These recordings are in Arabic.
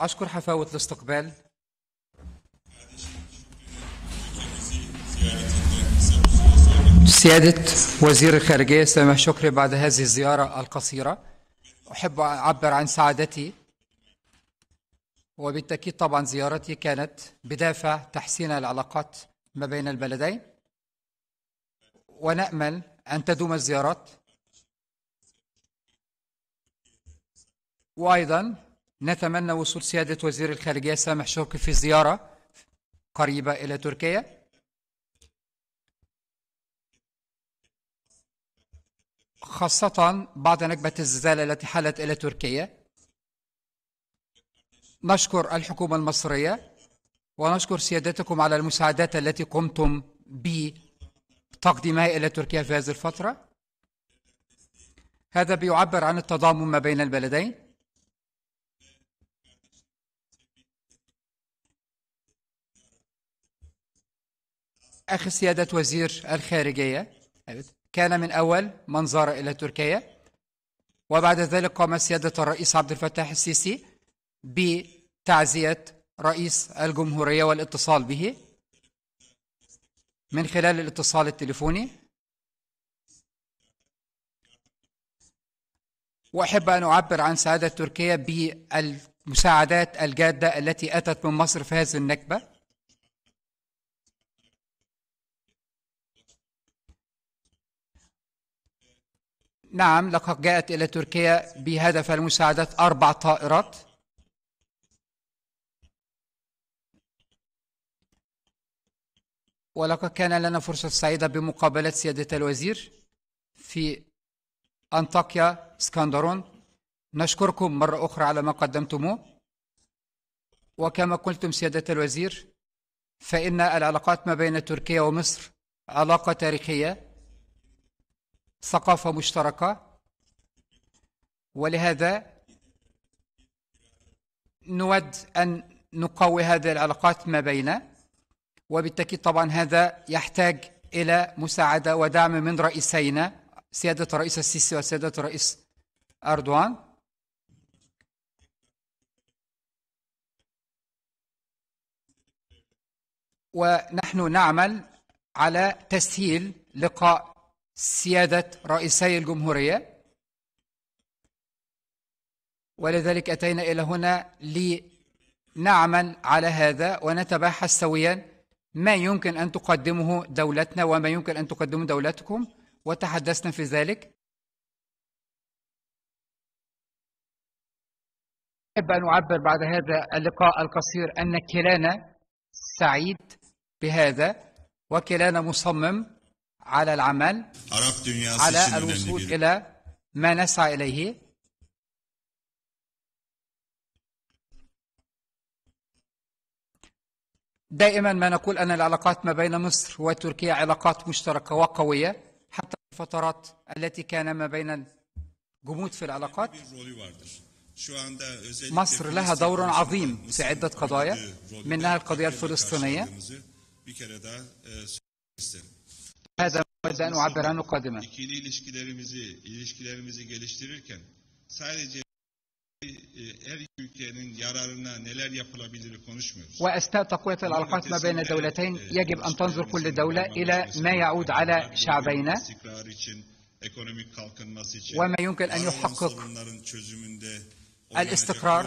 أشكر حفاوة الاستقبال سيادة وزير الخارجية سامح شكري بعد هذه الزيارة القصيرة أحب أعبر عن سعادتي وبالتأكيد طبعا زيارتي كانت بدافع تحسين العلاقات ما بين البلدين ونأمل أن تدوم الزيارات وأيضا نتمنى وصول سيادة وزير الخارجية سامح شوقي في زيارة قريبة إلى تركيا خاصة بعد نكبة الزلزال التي حلت إلى تركيا نشكر الحكومة المصرية ونشكر سيادتكم على المساعدات التي قمتم بتقديمها إلى تركيا في هذه الفترة هذا بيعبر عن التضامن ما بين البلدين أخذ سيادة وزير الخارجية أيوة، كان من أول من زار إلى تركيا وبعد ذلك قام سيادة الرئيس عبد الفتاح السيسي بتعزية رئيس الجمهورية والاتصال به من خلال الاتصال التليفوني وأحب أن أعبر عن سعادة تركيا بالمساعدات الجادة التي أتت من مصر في هذه النكبة نعم لقد جاءت إلى تركيا بهدف المساعدة أربع طائرات ولقد كان لنا فرصة سعيدة بمقابلة سيادة الوزير في أنطاكيا اسكندرون نشكركم مرة أخرى على ما قدمتموه وكما قلتم سيادة الوزير فإن العلاقات ما بين تركيا ومصر علاقة تاريخية ثقافة مشتركة ولهذا نود أن نقوي هذه العلاقات ما بيننا وبالتأكيد طبعا هذا يحتاج إلى مساعدة ودعم من رئيسينا سيادة الرئيس السيسي وسيادة الرئيس أردوان ونحن نعمل على تسهيل لقاء سيادة رئيسي الجمهورية ولذلك أتينا إلى هنا لنعمل على هذا ونتباحث سويا ما يمكن أن تقدمه دولتنا وما يمكن أن تقدمه دولتكم وتحدثنا في ذلك أحب أن أعبر بعد هذا اللقاء القصير أن كلانا سعيد بهذا وكلانا مصمم على العمل على الوصول إلى ما نسعى إليه دائما ما نقول أن العلاقات ما بين مصر وتركيا علاقات مشتركة وقوية حتى الفترات التي كان ما بين الجمود في العلاقات مصر لها دور عظيم في عدة قضايا منها القضية الفلسطينية yüzden uabber anu kadime. İkili ilişkilerimizi, ilişkilerimizi geliştirirken sadece her ülkenin yararına neler yapılabilir konuşmuyoruz. وأثناء تقوية العلاقات ما بين الدولتين يجب أن تنظر كل دولة إلى ما يعود على شعبينا ekonomik kalkınması için وما يمكن أن يحقق sorunların çözümünde الاستقرار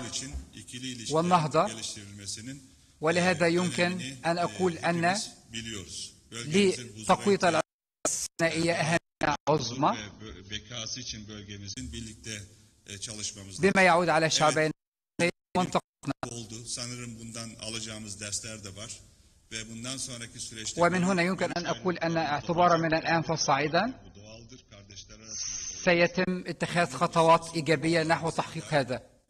والنهضة ولهذا يمكن أن أقول أن لتقوية بما يعود على شعبين منطقتنا ومن هنا يمكن ان اقول ان اعتبارا من الان فصاعدا سيتم اتخاذ خطوات ايجابيه نحو تحقيق هذا